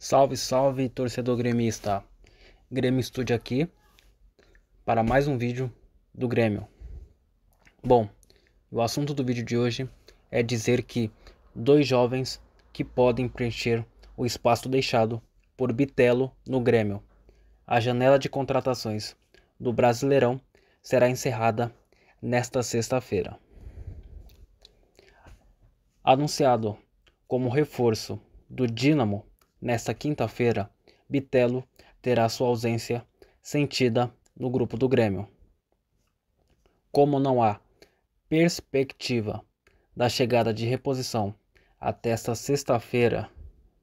Salve, salve, torcedor gremista. Grêmio Studio aqui para mais um vídeo do Grêmio. Bom, o assunto do vídeo de hoje é dizer que dois jovens que podem preencher o espaço deixado por Bitelo no Grêmio. A janela de contratações do Brasileirão será encerrada nesta sexta-feira. Anunciado como reforço do Dinamo Nesta quinta-feira, Bitelo terá sua ausência sentida no grupo do Grêmio. Como não há perspectiva da chegada de reposição até esta sexta-feira,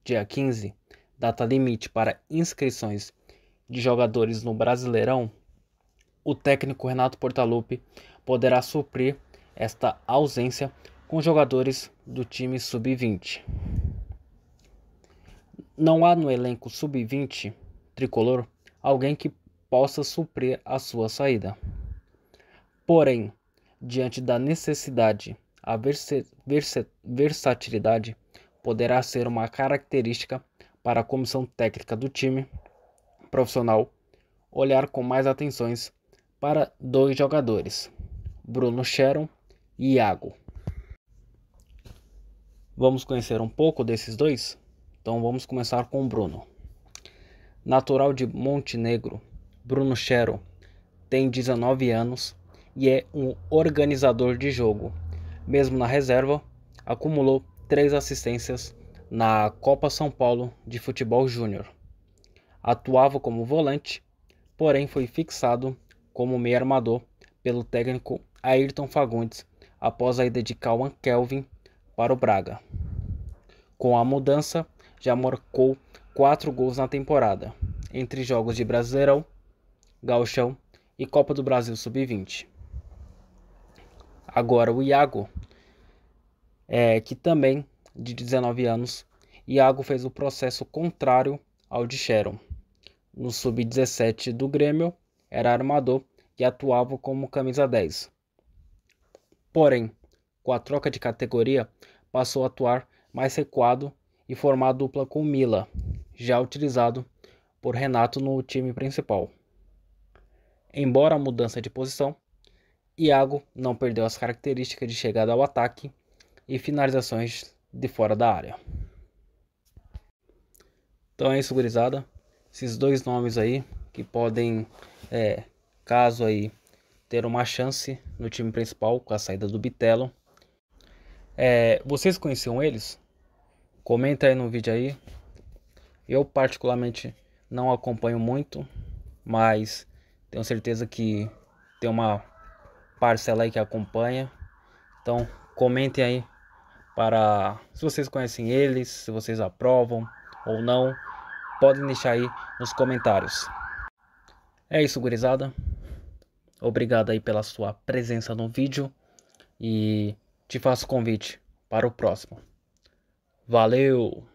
dia 15, data limite para inscrições de jogadores no Brasileirão, o técnico Renato Portaluppi poderá suprir esta ausência com jogadores do time sub-20. Não há no elenco sub-20 tricolor alguém que possa suprir a sua saída. Porém, diante da necessidade, a versatilidade poderá ser uma característica para a comissão técnica do time profissional olhar com mais atenções para dois jogadores, Bruno Sharon e Iago. Vamos conhecer um pouco desses dois? Então vamos começar com o Bruno. Natural de Montenegro, Bruno Chero tem 19 anos e é um organizador de jogo. Mesmo na reserva, acumulou três assistências na Copa São Paulo de Futebol Júnior. Atuava como volante, porém foi fixado como meio armador pelo técnico Ayrton Fagundes após a ida de Calman Kelvin para o Braga. Com a mudança, já marcou quatro gols na temporada, entre jogos de Brasileirão, Gauchão e Copa do Brasil Sub-20. Agora o Iago, é, que também de 19 anos, Iago fez o processo contrário ao de Sharon. No sub-17 do Grêmio, era armador e atuava como camisa 10. Porém, com a troca de categoria, passou a atuar mais recuado e formar a dupla com Mila, já utilizado por Renato no time principal. Embora a mudança de posição, Iago não perdeu as características de chegada ao ataque e finalizações de fora da área. Então é isso, gurizada. Esses dois nomes aí que podem, é, caso aí, ter uma chance no time principal com a saída do Bitelo. É, vocês conheciam eles? Comenta aí no vídeo aí. Eu particularmente não acompanho muito, mas tenho certeza que tem uma parcela aí que acompanha. Então, comentem aí para se vocês conhecem eles, se vocês aprovam ou não, podem deixar aí nos comentários. É isso, gurizada. Obrigado aí pela sua presença no vídeo e te faço convite para o próximo. Valeu!